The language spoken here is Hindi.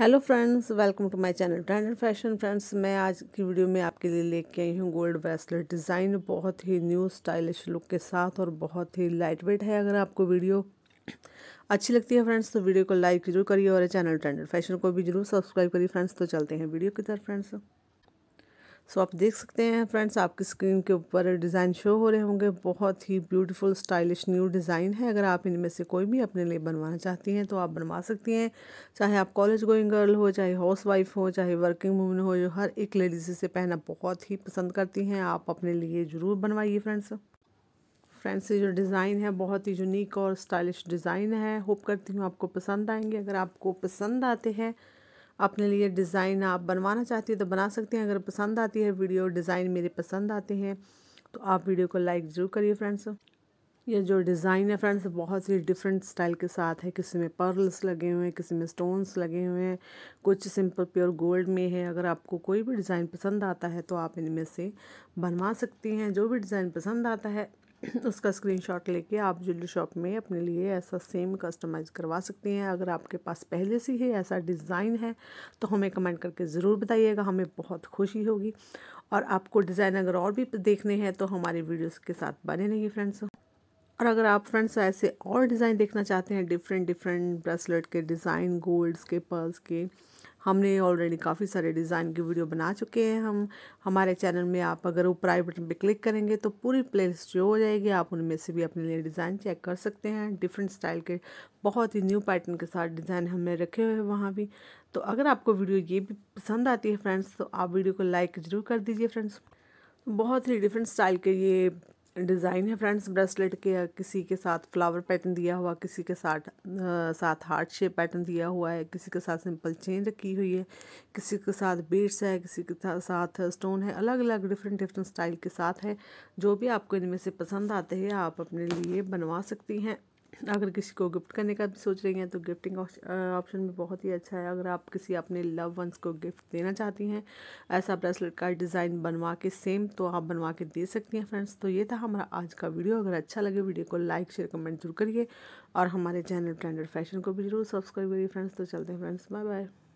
hello friends welcome to my channel trend and fashion friends मैं आज की वीडियो में आपके लिए लेके आई हूँ गोल्ड ब्रेसलेट डिज़ाइन बहुत ही न्यू स्टाइलिश लुक के साथ और बहुत ही लाइट वेट है अगर आपको वीडियो अच्छी लगती है फ्रेंड्स तो वीडियो को लाइक जरूर करिए और चैनल ट्रेंड एंड फैशन को भी जरूर सब्सक्राइब करिए फ्रेंड्स तो चलते हैं वीडियो की तरफ फ्रेंड्स सो आप देख सकते हैं फ्रेंड्स आपकी स्क्रीन के ऊपर डिज़ाइन शो हो रहे होंगे बहुत ही ब्यूटीफुल स्टाइलिश न्यू डिज़ाइन है अगर आप इनमें से कोई भी अपने लिए बनवाना चाहती हैं तो आप बनवा सकती हैं चाहे आप कॉलेज गोइंग गर्ल हो चाहे हाउस वाइफ हो चाहे वर्किंग वूमन हो जो हर एक लेडीज़ इसे पहनना बहुत ही पसंद करती हैं आप अपने लिए ज़रूर बनवाइए फ्रेंड्स फ्रेंड्स ये जो डिज़ाइन है बहुत ही यूनिक और स्टाइलिश डिज़ाइन है होप करती हूँ आपको पसंद आएंगे अगर आपको पसंद आते हैं अपने लिए डिज़ाइन आप बनवाना चाहती है तो बना सकते हैं अगर पसंद आती है वीडियो डिज़ाइन मेरे पसंद आते हैं तो आप वीडियो को लाइक ज़रूर करिए फ्रेंड्स ये जो डिज़ाइन है फ्रेंड्स बहुत ही डिफरेंट स्टाइल के साथ है किसी में पर्ल्स लगे हुए हैं किसी में स्टोन्स लगे हुए हैं कुछ सिंपल प्योर गोल्ड में है अगर आपको कोई भी डिज़ाइन पसंद आता है तो आप इनमें से बनवा सकती हैं जो भी डिज़ाइन पसंद आता है उसका स्क्रीनशॉट लेके आप ज्वेलरी शॉप में अपने लिए ऐसा सेम कस्टमाइज़ करवा सकते हैं अगर आपके पास पहले से ही ऐसा डिज़ाइन है तो हमें कमेंट करके ज़रूर बताइएगा हमें बहुत खुशी होगी और आपको डिज़ाइन अगर और भी देखने हैं तो हमारे वीडियोस के साथ बने रहिए फ्रेंड्स और अगर आप फ्रेंड्स ऐसे और डिज़ाइन देखना चाहते हैं डिफरेंट डिफरेंट ब्रेसलेट के डिज़ाइन गोल्ड्स के पर्ल्स के हमने ऑलरेडी काफ़ी सारे डिज़ाइन की वीडियो बना चुके हैं हम हमारे चैनल में आप अगर ऊपर आई बटन पर क्लिक करेंगे तो पूरी प्ले लिस्ट जो हो जाएगी आप उनमें से भी अपने लिए डिज़ाइन चेक कर सकते हैं डिफरेंट स्टाइल के बहुत ही न्यू पैटर्न के साथ डिज़ाइन हमने रखे हुए हैं वहाँ भी तो अगर आपको वीडियो ये भी पसंद आती है फ्रेंड्स तो आप वीडियो को लाइक ज़रूर कर दीजिए फ्रेंड्स बहुत ही डिफरेंट स्टाइल के ये डिज़ाइन है फ्रेंड्स ब्रेसलेट के किसी के साथ फ्लावर पैटर्न दिया हुआ किसी के साथ आ, साथ हार्ट शेप पैटर्न दिया हुआ है किसी के साथ सिंपल चेन रखी हुई है किसी के साथ बीट्स है किसी के साथ स्टोन है अलग अलग डिफरेंट डिफरेंट स्टाइल के साथ है जो भी आपको इनमें से पसंद आते हैं आप अपने लिए बनवा सकती हैं अगर किसी को गिफ्ट करने का भी सोच रही हैं तो गिफ्टिंग ऑप्शन भी बहुत ही अच्छा है अगर आप किसी अपने लव वंस को गिफ्ट देना चाहती हैं ऐसा ब्रेसलेट का डिज़ाइन बनवा के सेम तो आप बनवा के दे सकती हैं फ्रेंड्स तो ये था हमारा आज का वीडियो अगर अच्छा लगे वीडियो को लाइक शेयर कमेंट जरूर करिए और हमारे चैनल ट्रेंडेड फैशन को भी जरूर सब्सक्राइब करिए फ्रेंड्स तो चलते हैं फ्रेंड्स बाय बाय